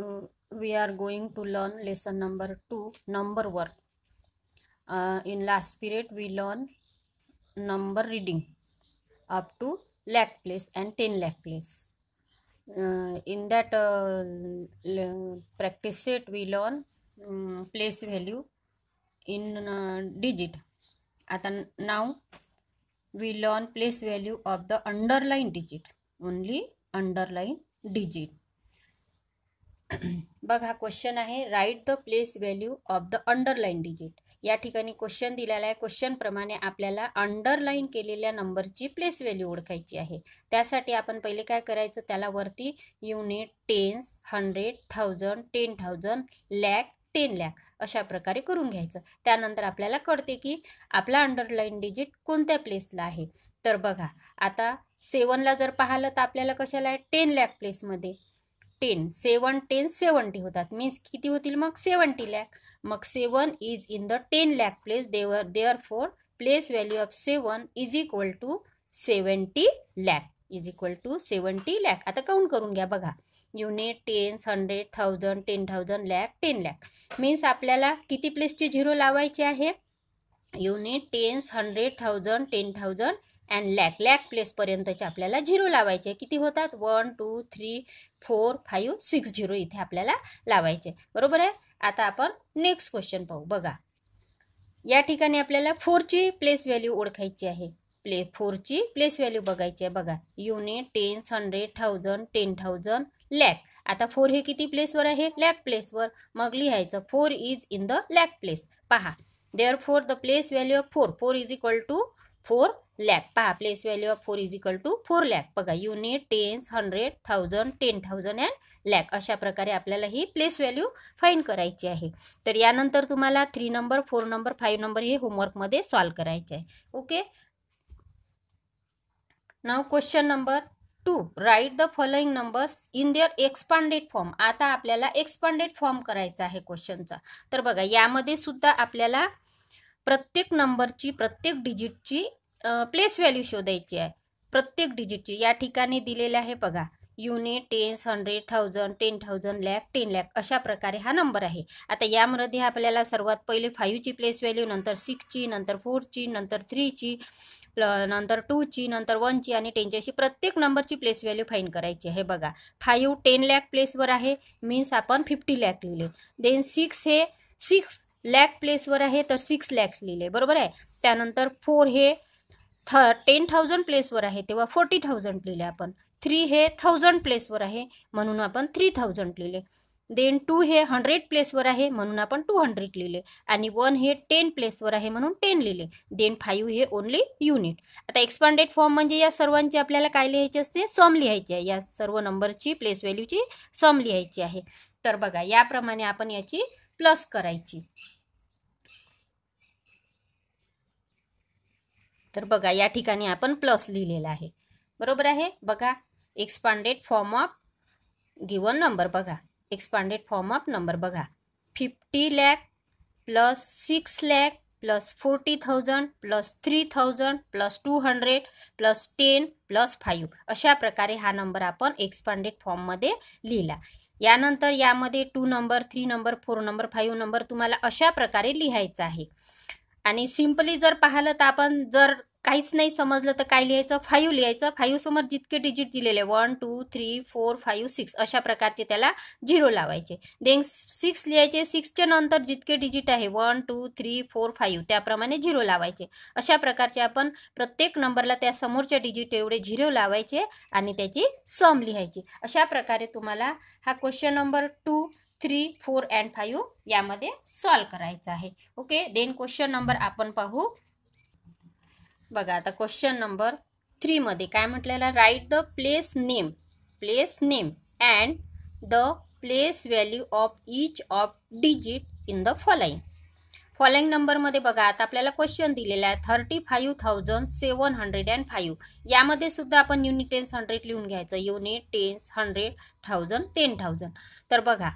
uh, we are going to learn lesson number 2 number work uh, in last period we learn number reading up to lakh place and 10 lakh place uh, in that uh, practice set we learn um, place value in uh, digit at now we learn place value of the underline digit only underline digit बघा question आहे write the place value of the underline digit या ठिकाणी question दिलेला आहे क्वेश्चनप्रमाणे आपल्याला underline केलेल्या नंबरची place value ओळखायची आहे त्यासाठी आपण पहिले काय करायचं त्याला वरती unit tens hundred thousand ten thousand lakh ten lakh अशा प्रकारे करून घ्यायचं त्यानंतर आपल्याला कळते की आपला अंडरलाईन डिजिट कोणत्या प्लेसला आहे तर बघा आता सेवनला जर पाहिलं तर आपल्याला कशाला आहे टेन लॅक प्लेसमध्ये टेन सेवन टेन सेवन्टी होतात मीन्स किती होतील मग सेवन्टी लॅक मग seven is in the ten lakh place there therefore place value of seven is equal to seventy lakh is equal to seventy lakh आता काउंट करून घ्या बघा unit tens hundred thousand ten thousand lakh ten lakh means आपल्याला किती प्लेसचे zero लावायचे आहे unit tens hundred thousand ten thousand and lakh lakh प्लेसपर्यंतचे आपल्याला झिरो लावायचे किती होतात one two three four five six zero इथे आपल्याला लावायचे बरोबर आहे आता आपण नेक्स्ट क्वेश्चन पाहू बघा या ठिकाणी आपल्याला फोरची प्लेस व्हॅल्यू ओळखायची आहे प्ले फोरची प्लेस व्हॅल्यू बघायची आहे बघा unit tens hundred thousand ten thousand lakh आता फोर हे किती प्लेसवर आहे लॅक प्लेसवर मग लिहायचं four is in the lakh place पहा therefore the place value of four four is equal to four lakh पहा place value of four is equal to four lakh बघा unit tens hundred thousand ten thousand and lakh अशा प्रकारे आपल्याला ही place value fine करायची आहे तर यानंतर तुम्हाला three number four number five number हे होमवर्कमध्ये सॉल्व करायचे आहे ओके नाव question number two write the following numbers in their expanded form आता आपल्याला एक्सपांडेड फॉर्म करायचा आहे क्वेश्चनचा तर बघा यामध्ये सुद्धा आपल्याला प्रत्येक नंबरची प्रत्येक डिजिटची प्लेस व्हॅल्यू शोधायची आहे प्रत्येक डिजिटची या ठिकाणी दिलेले आहे बघा unit tens hundred thousand ten thousand lakh ten lakh अशा प्रकारे हा नंबर आहे आता यामध्ये आपल्याला सर्वात पहिले फाईव्हची प्लेस व्हॅल्यू नंतर सिक्सची नंतर फोरची नंतर थ्रीची नंतर टूची नंतर वनची आणि टेनची अशी प्रत्येक नंबरची प्लेस व्हॅल्यू फाईन करायची आहे बघा फाईव्ह टेन लॅक प्लेसवर आहे मीन्स आपण फिफ्टी लॅक लिहिले देन सिक्स हे सिक्स लॅक प्लेसवर आहे तर सिक्स लॅक्स लिहिले बरोबर आहे त्यानंतर फोर हे थ टेन थाउजंड प्लेसवर आहे तेव्हा फोर्टी थाउजंड लिहिले आपण थ्री हे थाउजंड प्लेसवर आहे म्हणून आपण थ्री थाउजंड लिहिले देन टू हे हंड्रेड प्लेसवर आहे म्हणून आपण टू हंड्रेड लिहिले आणि वन हे टेन प्लेसवर आहे म्हणून टेन लिहिले देन फाईव्ह हे ओनली युनिट आता एक्सपांडेड फॉर्म म्हणजे या सर्वांची आपल्याला काय लिहायची असते सम लिहायची आहे या सर्व नंबरची प्लेस व्हॅल्यूची सम लिहायची आहे तर बघा याप्रमाणे आपण याची प्लस करायची तर बघा या ठिकाणी आपण प्लस लिहिलेला आहे बरोबर आहे बघा expanded form of given number बघा एक्सपांडेड फॉर्म ऑफ नंबर बघा fifty lakh plus six lakh plus forty thousand plus three thousand plus two hundred plus ten plus five अशा प्रकारे हा नंबर आपण एक्सपांडेड फॉर्ममध्ये लिहिला यानंतर यामध्ये two number three number four number five number तुम्हाला अशा प्रकारे लिहायचा आहे आणि सिम्पली जर पाहिलं तर आपण जर काहीच नाही समजलं तर काय लिहायचं फाईव्ह लिहायचं फाईव्ह समोर जितके डिजिट दिलेले one two three four five six अशा प्रकारचे त्याला झिरो लावायचे देन सिक्स लिहायचे सिक्सच्या नंतर जितके डिजिट आहे one two three four five त्याप्रमाणे झिरो लावायचे अशा प्रकारचे आपण प्रत्येक नंबरला त्या समोरच्या डिजिट एवढे झिरो लावायचे आणि त्याची सम लिहायची अशा प्रकारे तुम्हाला हा question number two three four and five यामध्ये सॉल्व करायचं आहे ओके देन क्वेश्चन नंबर आपण पाहू बघा आता क्वेश्चन नंबर थ्रीमध्ये काय म्हटलेलं right the place name place name and the place value of each of digit in the following following नंबरमध्ये बघा आता आपल्याला क्वेश्चन दिलेला आहे thirty five thousand seven hundred and five यामध्ये सुद्धा आपण युनिट टेन्स हंड्रेड लिहून घ्यायचं unit tens hundred thousand ten thousand तर बघा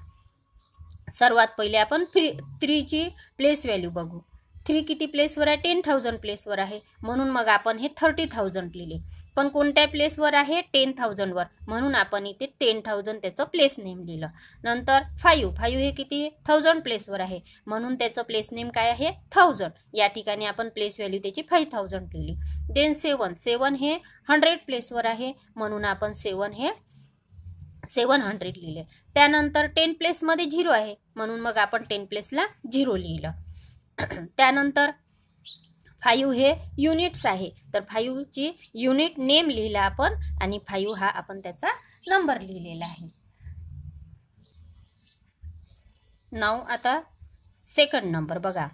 सर्वात पहिले आपण थ्री थ्रीची प्लेस व्हॅल्यू बघू थ्री किती प्लेसवर आहे टेन थाउजंड प्लेसवर आहे म्हणून मग आपण हे थर्टी थाउजंड लिहिले पण कोणत्या प्लेसवर आहे टेन थाउजंडवर म्हणून आपण इथे टेन थाउजंड त्याचं प्लेस नेम लिहिलं नंतर फायू फायू हे किती थाउजंड प्लेसवर आहे म्हणून त्याचं प्लेस नेम काय आहे थाउजंड या ठिकाणी आपण प्लेस व्हॅल्यू त्याची फाईव्ह थाउजंड लिहिली देन सेवन सेवन हे हंड्रेड प्लेसवर आहे म्हणून आपण सेवन हे सेवन हंड्रेड लिहिले त्यानंतर टेन प्लेसमध्ये झिरो आहे म्हणून मग आपण टेन प्लेसला झिरो लिहिलं त्यानंतर फाईव्ह हे युनिट्स आहे तर ची युनिट नेम लिहिला आपण आणि फाईव्ह हा आपण त्याचा नंबर लिहिलेला आहे नाव आता सेकंड नंबर बघा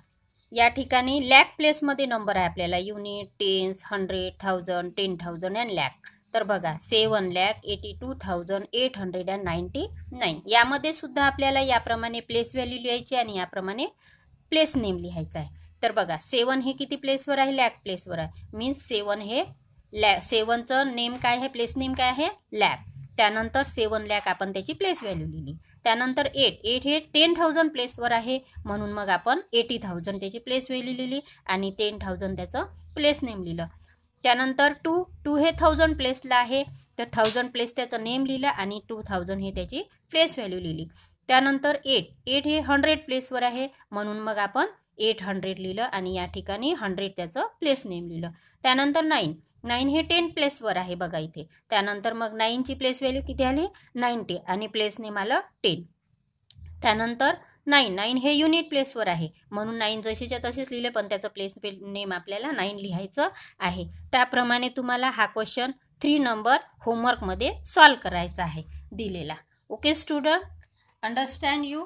या ठिकाणी लॅक प्लेसमध्ये नंबर आहे आपल्याला unit tens hundred thousand ten thousand and lakh तर बघा seven lakh eighty two thousand eight hundred and ninety nine यामध्ये सुद्धा आपल्याला याप्रमाणे प्लेस व्हॅल्यू लिहायची आणि याप्रमाणे प्लेस नेम लिहायचा आहे तर बघा सेवन हे किती प्लेसवर आहे लॅक प्लेसवर आहे मीन्स सेवन हे लॅ सेवनचं नेम काय आहे प्लेस नेम काय आहे लॅक त्यानंतर सेवन लॅक आपण त्याची प्लेस व्हॅल्यू लिहिली त्यानंतर एट एट हे टेन थाउजंड प्लेसवर आहे म्हणून मग आपण एटी थाउजंड त्याची प्लेस व्हॅल्यू लिहिली आणि टेन थाउजंड त्याचं प्लेस नेम लिहिलं त्यानंतर टू टू हे थाउजंड प्लेसला आहे तर थाउजंड प्लेस त्याचं नेम लिहिलं आणि टू थाउजंड हे त्याची प्लेस व्हॅल्यू लिहिली त्यानंतर एट एट हे हंड्रेड प्लेसवर आहे म्हणून मग आपण एट हंड्रेड लिहिलं आणि या ठिकाणी हंड्रेड त्याचं प्लेस नेम लिहिलं त्यानंतर नाईन नाईन हे टेन प्लेसवर आहे बघा इथे त्यानंतर मग नाईनची प्लेस व्हॅल्यू किती आली नाईन्टी आणि प्लेस नेम आलं टेन त्यानंतर नाईन नाईन हे युनिट प्लेसवर आहे म्हणून नाईन जशीच्या तसेच लिहिले पण त्याचं प्लेस नेम आपल्याला नाईन लिहायचं आहे त्याप्रमाणे तुम्हाला हा क्वेश्चन थ्री नंबर होमवर्कमध्ये सॉल्व करायचा आहे दिलेला ओके स्टुडंट अंडरस्टँड यू